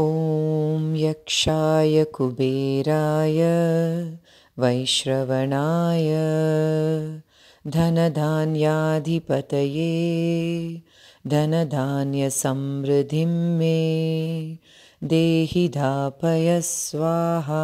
ॐ यक्षाय कुबेराय वैश्रवणाय धनधान्याधिपतये धनधान्यसमृद्धिं मे देहि धापय स्वाहा